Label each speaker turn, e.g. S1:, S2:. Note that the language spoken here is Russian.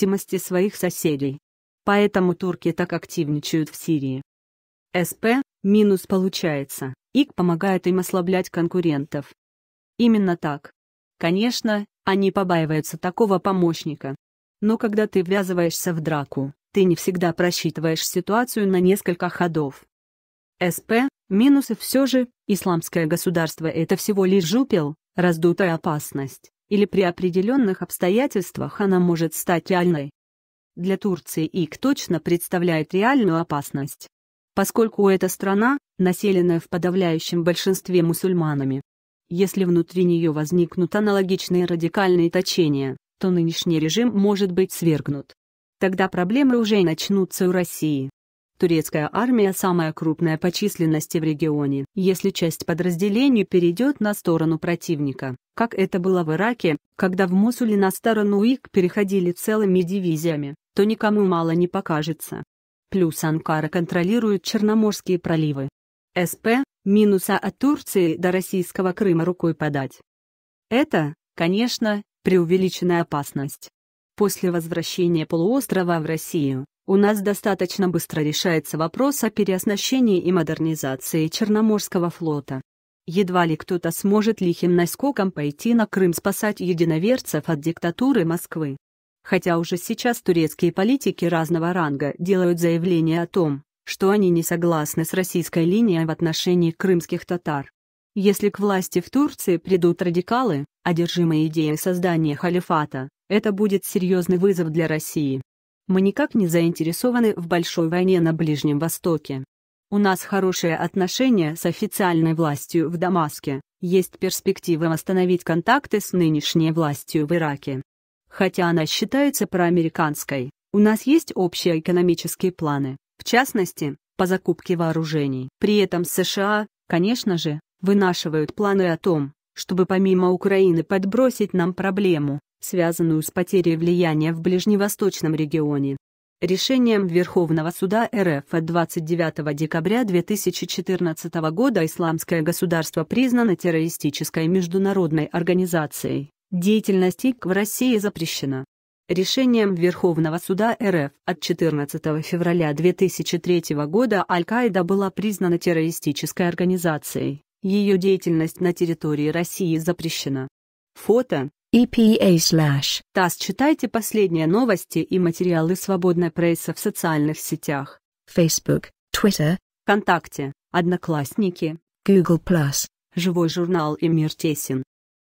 S1: терпимости своих соседей. Поэтому турки так активничают в Сирии. СП – минус получается. ИК помогает им ослаблять конкурентов. Именно так. Конечно, они побаиваются такого помощника. Но когда ты ввязываешься в драку, ты не всегда просчитываешь ситуацию на несколько ходов. СП, минусы все же, исламское государство это всего лишь жупел, раздутая опасность, или при определенных обстоятельствах она может стать реальной. Для Турции ИК точно представляет реальную опасность. Поскольку эта страна, населенная в подавляющем большинстве мусульманами, если внутри нее возникнут аналогичные радикальные точения, то нынешний режим может быть свергнут. Тогда проблемы уже начнутся у России. Турецкая армия самая крупная по численности в регионе. Если часть подразделений перейдет на сторону противника, как это было в Ираке, когда в Мосуле на сторону ИК переходили целыми дивизиями, то никому мало не покажется. Плюс Анкара контролирует Черноморские проливы. СП, минуса от Турции до российского Крыма рукой подать. Это, конечно, преувеличенная опасность. После возвращения полуострова в Россию, у нас достаточно быстро решается вопрос о переоснащении и модернизации Черноморского флота. Едва ли кто-то сможет лихим наскоком пойти на Крым спасать единоверцев от диктатуры Москвы. Хотя уже сейчас турецкие политики разного ранга делают заявление о том, что они не согласны с российской линией в отношении крымских татар. Если к власти в Турции придут радикалы, одержимые идеей создания халифата, это будет серьезный вызов для России. Мы никак не заинтересованы в большой войне на Ближнем Востоке. У нас хорошие отношения с официальной властью в Дамаске, есть перспективы восстановить контакты с нынешней властью в Ираке. Хотя она считается проамериканской, у нас есть общие экономические планы, в частности, по закупке вооружений. При этом США, конечно же, вынашивают планы о том, чтобы помимо Украины подбросить нам проблему связанную с потерей влияния в ближневосточном регионе. Решением Верховного суда РФ от 29 декабря 2014 года исламское государство признано террористической международной организацией. Деятельность ИК в России запрещена. Решением Верховного суда РФ от 14 февраля 2003 года Аль-Каида была признана террористической организацией. Ее деятельность на территории России запрещена. Фото EPA slash. ТАСС читайте последние новости и материалы свободной прессы в социальных сетях. Facebook, Twitter, ВКонтакте, Одноклассники, Google+, Живой журнал и Мир Тесен.